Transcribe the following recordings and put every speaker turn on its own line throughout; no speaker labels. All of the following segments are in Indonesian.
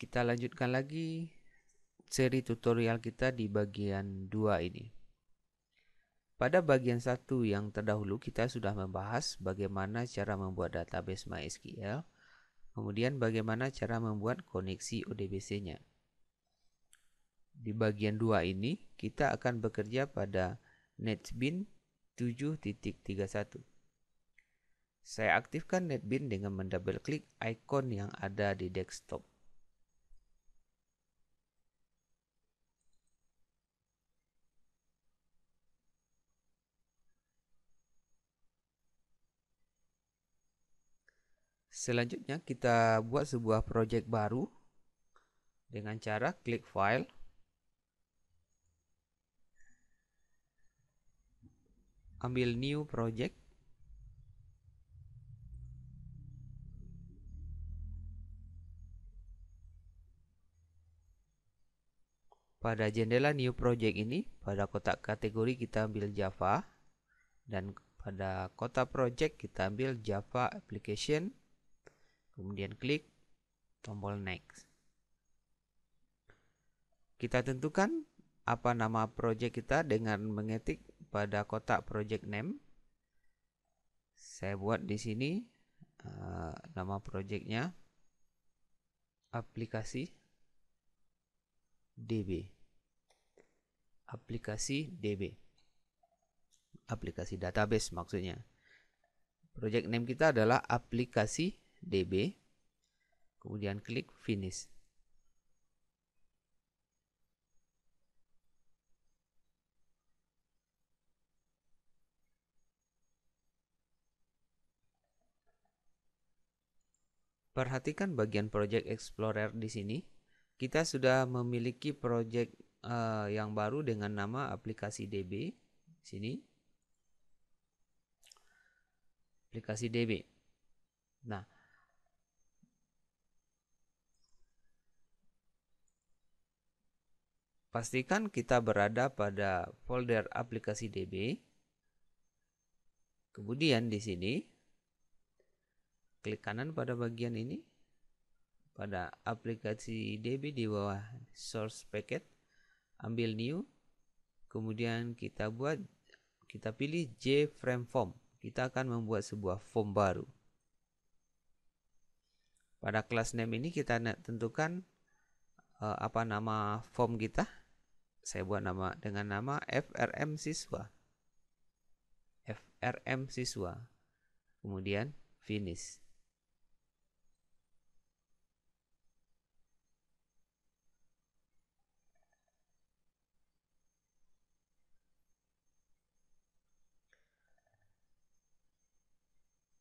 Kita lanjutkan lagi seri tutorial kita di bagian 2 ini. Pada bagian satu yang terdahulu kita sudah membahas bagaimana cara membuat database MySQL, kemudian bagaimana cara membuat koneksi ODBC-nya. Di bagian dua ini kita akan bekerja pada NetBeans 7.31. Saya aktifkan NetBeans dengan mendouble klik ikon yang ada di desktop. Selanjutnya kita buat sebuah project baru dengan cara klik file ambil new project Pada jendela new project ini, pada kotak kategori kita ambil Java dan pada kotak project kita ambil Java application kemudian klik tombol next kita tentukan apa nama project kita dengan mengetik pada kotak project name saya buat di sini uh, nama projectnya aplikasi DB aplikasi DB aplikasi database maksudnya project name kita adalah aplikasi db kemudian klik finish Perhatikan bagian Project Explorer di sini. Kita sudah memiliki project uh, yang baru dengan nama aplikasi DB. Sini. Aplikasi DB. Nah, Pastikan kita berada pada folder aplikasi DB. Kemudian di sini klik kanan pada bagian ini pada aplikasi DB di bawah source packet ambil new kemudian kita buat kita pilih J frame form kita akan membuat sebuah form baru pada kelas name ini kita tentukan uh, apa nama form kita saya buat nama dengan nama FRM siswa. FRM siswa. Kemudian finish.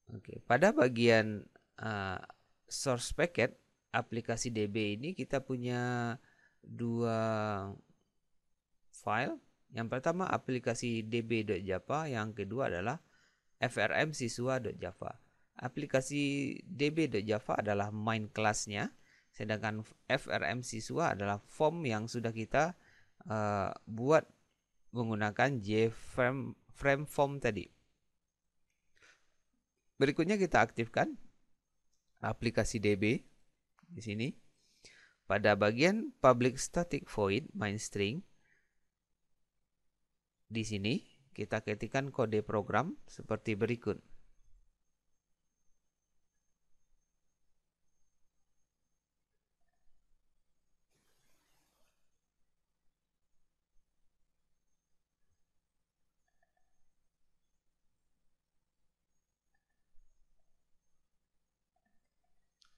Oke, pada bagian uh, source packet aplikasi DB ini kita punya dua file. Yang pertama aplikasi db.java, yang kedua adalah frm siswa.java. Aplikasi db.java adalah main kelasnya, sedangkan frm siswa adalah form yang sudah kita uh, buat menggunakan jframe frame form tadi. Berikutnya kita aktifkan aplikasi db di sini. Pada bagian public static void main string, di sini kita ketikkan kode program seperti berikut.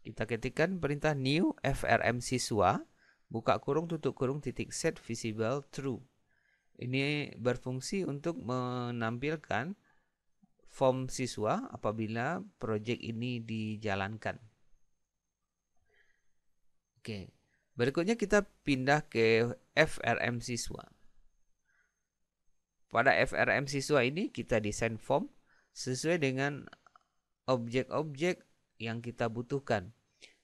Kita ketikkan perintah new frm siswa buka kurung tutup kurung titik set visible true. Ini berfungsi untuk menampilkan form siswa apabila proyek ini dijalankan. Oke, berikutnya kita pindah ke FRM siswa. Pada FRM siswa ini kita desain form sesuai dengan objek-objek yang kita butuhkan.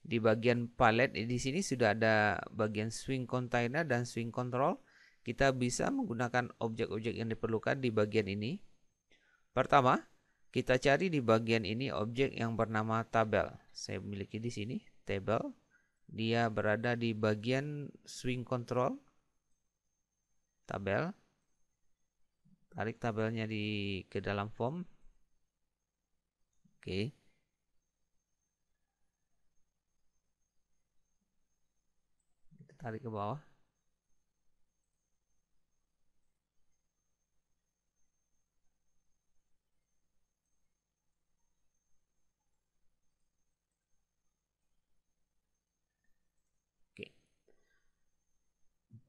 Di bagian palet di sini sudah ada bagian swing container dan swing control kita bisa menggunakan objek-objek yang diperlukan di bagian ini. Pertama, kita cari di bagian ini objek yang bernama tabel. Saya memiliki di sini tabel Dia berada di bagian swing control tabel. Tarik tabelnya di ke dalam form. Oke. Kita tarik ke bawah.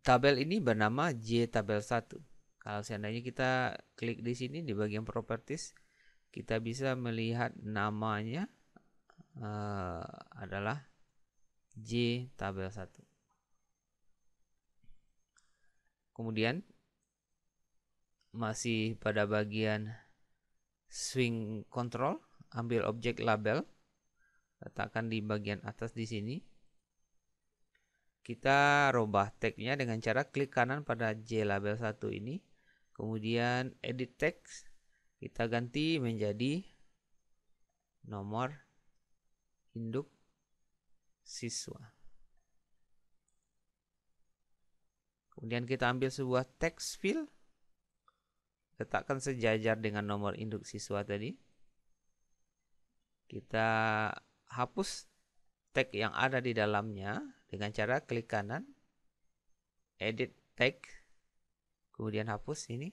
Tabel ini bernama J tabel 1. Kalau seandainya kita klik di sini di bagian properties, kita bisa melihat namanya uh, adalah J tabel 1. Kemudian masih pada bagian swing control, ambil objek label, letakkan di bagian atas di sini. Kita rubah tagnya dengan cara klik kanan pada J label 1 ini. Kemudian edit text kita ganti menjadi nomor induk siswa. Kemudian kita ambil sebuah text field letakkan sejajar dengan nomor induk siswa tadi. Kita hapus tag yang ada di dalamnya dengan cara klik kanan, edit tag, kemudian hapus ini,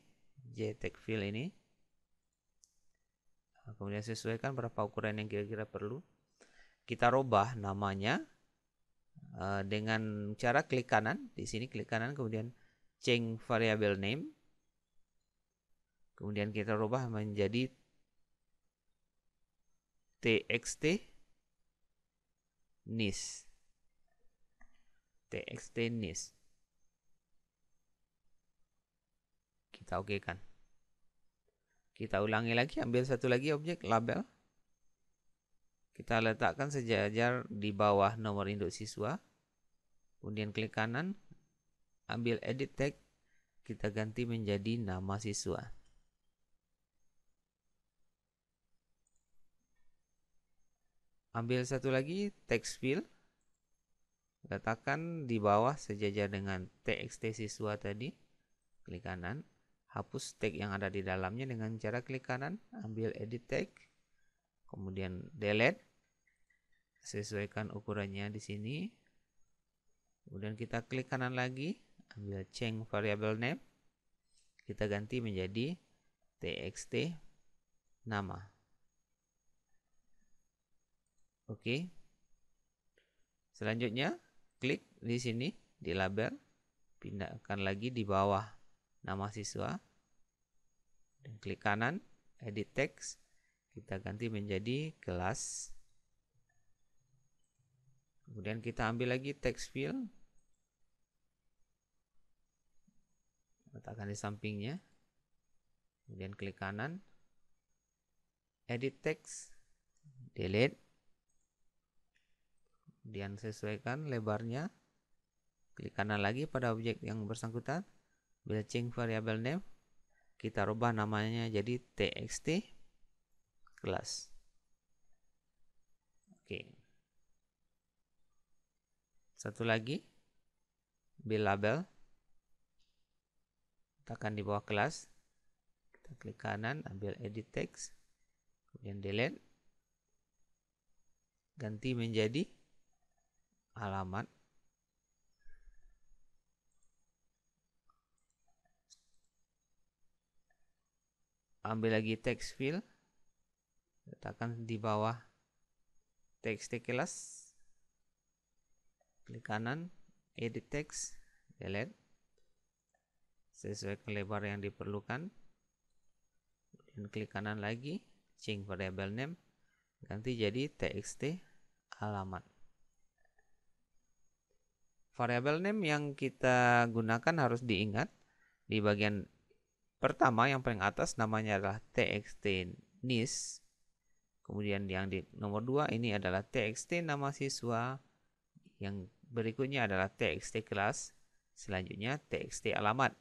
JTAG fill ini. Nah, kemudian sesuaikan berapa ukuran yang kira-kira perlu. Kita rubah namanya eh, dengan cara klik kanan. Di sini klik kanan kemudian change variable name. Kemudian kita rubah menjadi txt nis. Tennis kita oke kan kita ulangi lagi ambil satu lagi objek label kita letakkan sejajar di bawah nomor induk siswa kemudian klik kanan ambil edit tag kita ganti menjadi nama siswa ambil satu lagi text field Letakkan di bawah sejajar dengan txt siswa tadi. Klik kanan. Hapus tag yang ada di dalamnya dengan cara klik kanan. Ambil edit tag. Kemudian delete. Sesuaikan ukurannya di sini. Kemudian kita klik kanan lagi. Ambil change variable name. Kita ganti menjadi txt nama. Oke. Okay. Selanjutnya klik di sini di label pindahkan lagi di bawah nama siswa dan klik kanan edit text kita ganti menjadi kelas kemudian kita ambil lagi text field letakkan di sampingnya kemudian klik kanan edit text delete kemudian sesuaikan lebarnya klik kanan lagi pada objek yang bersangkutan bila belching variable name kita rubah namanya jadi txt class. oke satu lagi bill label akan di bawah kelas kita klik kanan ambil edit text kemudian delete ganti menjadi alamat. ambil lagi text field letakkan di bawah text kelas klik kanan edit text delete sesuai lebar yang diperlukan dan klik kanan lagi change variable name ganti jadi txt alamat Variabel name yang kita gunakan harus diingat di bagian pertama yang paling atas namanya adalah txt nis. Kemudian yang di nomor dua ini adalah txt nama siswa. Yang berikutnya adalah txt kelas. Selanjutnya txt alamat.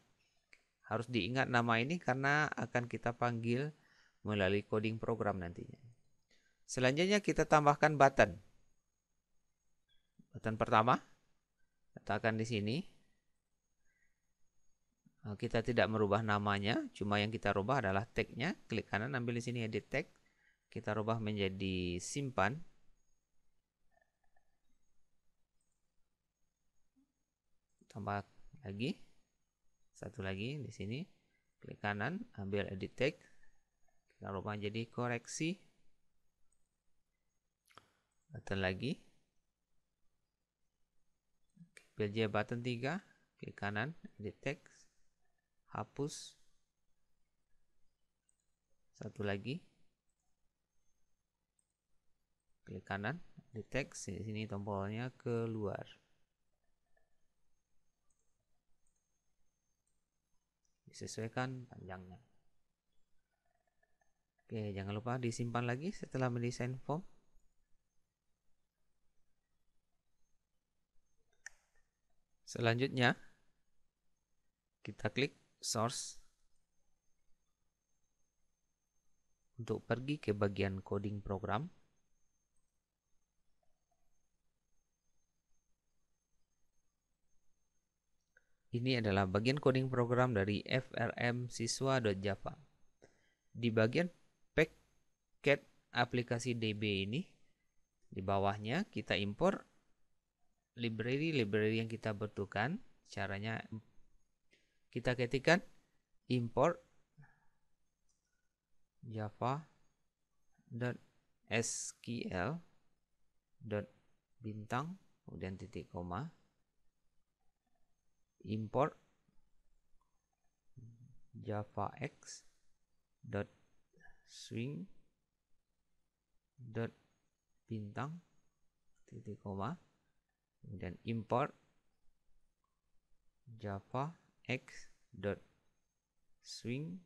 Harus diingat nama ini karena akan kita panggil melalui coding program nantinya. Selanjutnya kita tambahkan button. Button pertama letakkan di sini. Eh, kita tidak merubah namanya, cuma yang kita rubah adalah tag-nya. Klik kanan, ambil di sini edit tag. Kita rubah menjadi simpan. Tambah lagi. Satu lagi di sini. Klik kanan, ambil edit tag. Kita rubah jadi koreksi. button lagi Belgia button 3, klik kanan, edit text, hapus, satu lagi, klik kanan, edit text, di sini tombolnya keluar. Disesuaikan panjangnya. Oke, jangan lupa disimpan lagi setelah mendesain form. Selanjutnya, kita klik source untuk pergi ke bagian coding program. Ini adalah bagian coding program dari frm siswa.java Di bagian paket aplikasi DB ini, di bawahnya kita import library-library yang kita butuhkan. Caranya kita ketikkan import java. dot bintang kemudian titik koma import x dot swing dot bintang titik koma dan import java x dot swing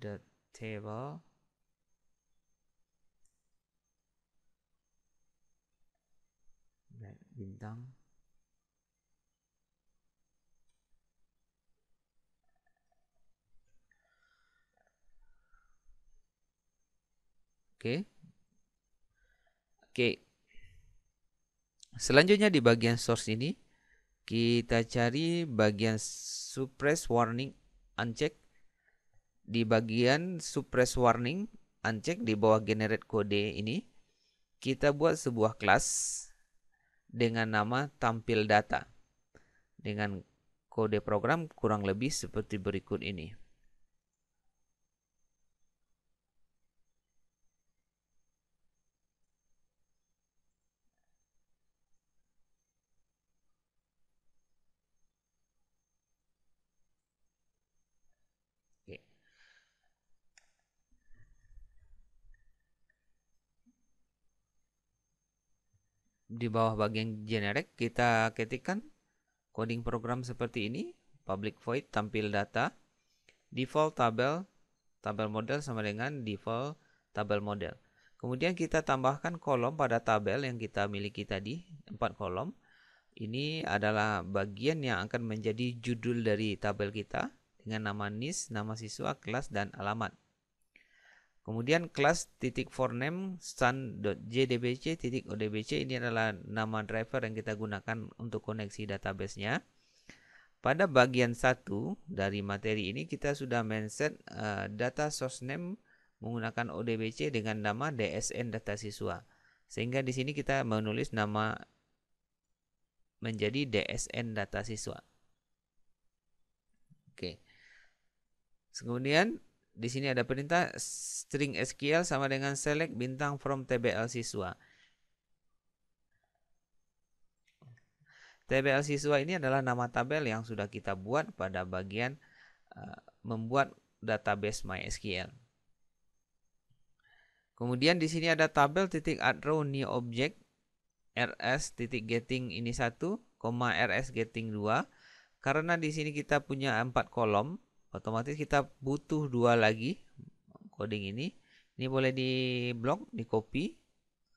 dot table dan bintang oke okay. Oke. Selanjutnya di bagian source ini kita cari bagian suppress warning uncheck. Di bagian suppress warning uncheck di bawah generate kode ini kita buat sebuah kelas dengan nama tampil data dengan kode program kurang lebih seperti berikut ini. di bawah bagian generic kita ketikkan coding program seperti ini public void tampil data default tabel tabel model sama dengan default tabel model kemudian kita tambahkan kolom pada tabel yang kita miliki tadi empat kolom ini adalah bagian yang akan menjadi judul dari tabel kita dengan nama NIS, nama siswa, kelas, dan alamat. Kemudian kelas titik forname stand.jdbc titik odbc ini adalah nama driver yang kita gunakan untuk koneksi databasenya. Pada bagian satu dari materi ini kita sudah menset uh, data source name menggunakan ODBC dengan nama DSN data siswa. Sehingga di sini kita menulis nama menjadi DSN data siswa. Oke. Kemudian di sini ada perintah string SQL sama dengan select bintang from TBL siswa. TBL siswa ini adalah nama tabel yang sudah kita buat pada bagian uh, membuat database MySQL. Kemudian di sini ada tabel titik add row new object rs titik getting ini satu, rs getting dua karena di sini kita punya empat kolom otomatis kita butuh dua lagi coding ini ini boleh di blok di copy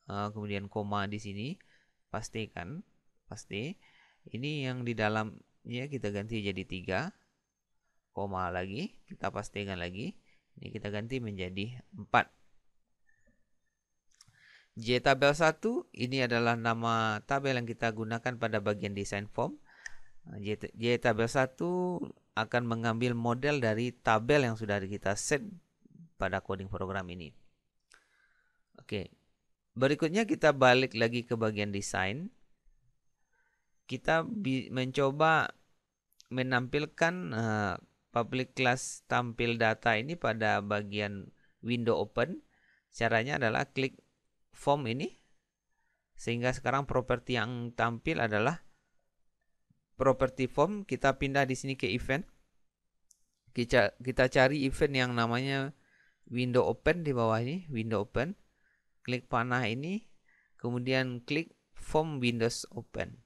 eh, kemudian koma di sini pastikan pasti ini yang di dalamnya kita ganti jadi tiga koma lagi kita pastikan lagi ini kita ganti menjadi empat J tabel 1 ini adalah nama tabel yang kita gunakan pada bagian desain form. J, J tabel 1 akan mengambil model dari tabel yang sudah kita set pada coding program ini. Oke, berikutnya kita balik lagi ke bagian desain. Kita mencoba menampilkan uh, public class tampil data ini pada bagian window open. Caranya adalah klik form ini. Sehingga sekarang properti yang tampil adalah property form kita pindah di sini ke event kita kita cari event yang namanya window open di bawah ini window open klik panah ini kemudian klik form windows open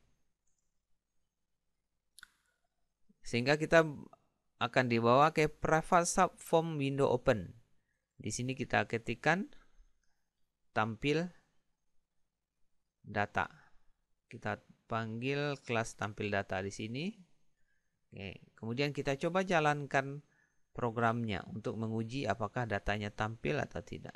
sehingga kita akan dibawa ke private sub form window open di sini kita ketikkan tampil data kita panggil kelas tampil data di sini. Oke, kemudian kita coba jalankan programnya untuk menguji apakah datanya tampil atau tidak.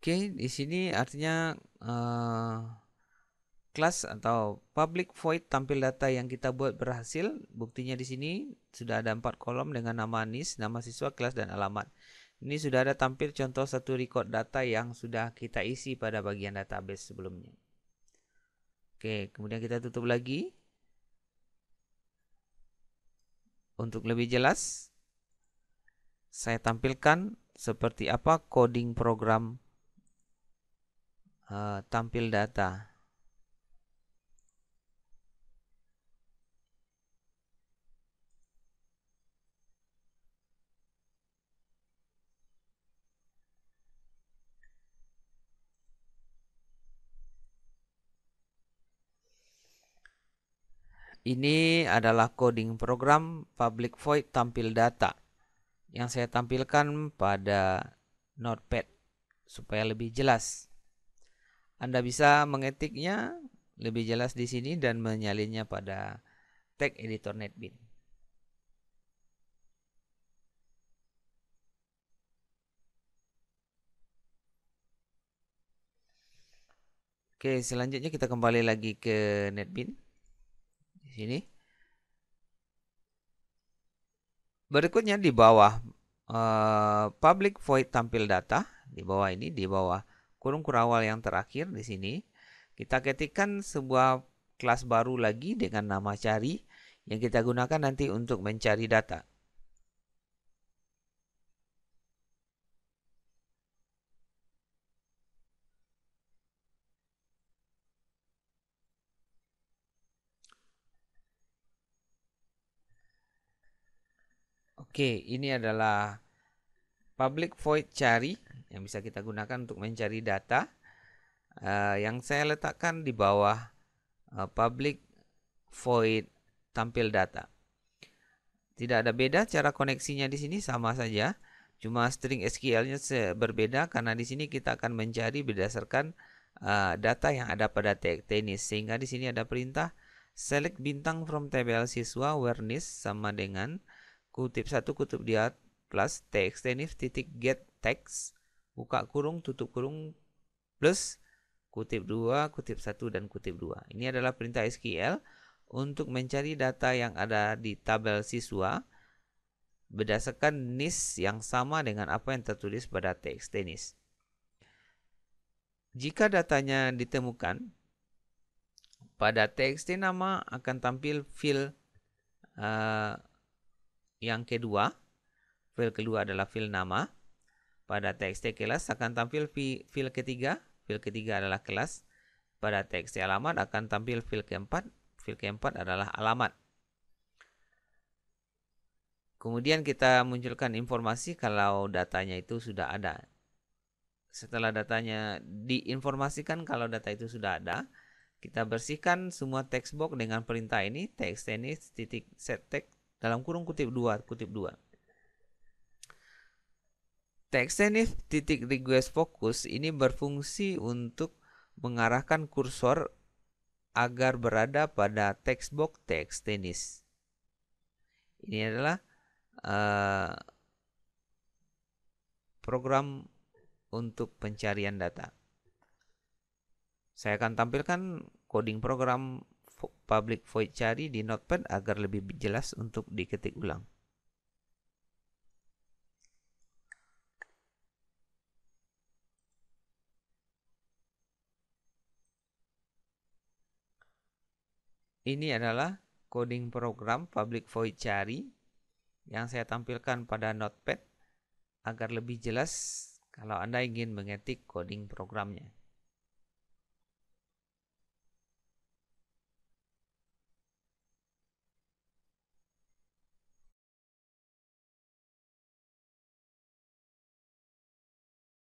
Oke, di sini artinya uh, Kelas atau public void tampil data yang kita buat berhasil. Buktinya di sini sudah ada empat kolom dengan nama Anis, nama siswa, kelas, dan alamat. Ini sudah ada tampil contoh satu record data yang sudah kita isi pada bagian database sebelumnya. Oke, kemudian kita tutup lagi. Untuk lebih jelas, saya tampilkan seperti apa coding program uh, tampil data. Ini adalah coding program public void tampil data yang saya tampilkan pada notepad supaya lebih jelas. Anda bisa mengetiknya lebih jelas di sini dan menyalinnya pada tag editor NetBeans. Oke, selanjutnya kita kembali lagi ke NetBeans di sini. Berikutnya di bawah uh, public void tampil data di bawah ini di bawah kurung kurawal yang terakhir di sini kita ketikkan sebuah kelas baru lagi dengan nama cari yang kita gunakan nanti untuk mencari data. Oke, ini adalah public void cari yang bisa kita gunakan untuk mencari data uh, yang saya letakkan di bawah uh, public void tampil data. Tidak ada beda cara koneksinya di sini sama saja. Cuma string SQL-nya berbeda karena di sini kita akan mencari berdasarkan uh, data yang ada pada teknis sehingga di sini ada perintah select bintang from table siswa awareness sama dengan kutip satu kutip dia atas plus txt ini titik get text buka kurung tutup kurung plus kutip dua kutip satu dan kutip dua ini adalah perintah SQL untuk mencari data yang ada di tabel siswa berdasarkan NIS yang sama dengan apa yang tertulis pada teks tenis. Jika datanya ditemukan, pada txt nama akan tampil fill uh, eh, yang kedua, file kedua adalah file nama. Pada TXT kelas akan tampil file ketiga. file ketiga adalah kelas. Pada TXT alamat akan tampil file keempat. file keempat adalah alamat. Kemudian kita munculkan informasi kalau datanya itu sudah ada. Setelah datanya diinformasikan kalau data itu sudah ada, kita bersihkan semua textbox dengan perintah ini txt ini titik set text dalam kurung kutip 2 kutip 2 textenif titik request fokus ini berfungsi untuk mengarahkan kursor agar berada pada text box teks tenis. Ini adalah uh, program untuk pencarian data. Saya akan tampilkan coding program public void cari di notepad agar lebih jelas untuk diketik ulang. Ini adalah coding program public void cari yang saya tampilkan pada notepad agar lebih jelas kalau Anda ingin mengetik coding programnya.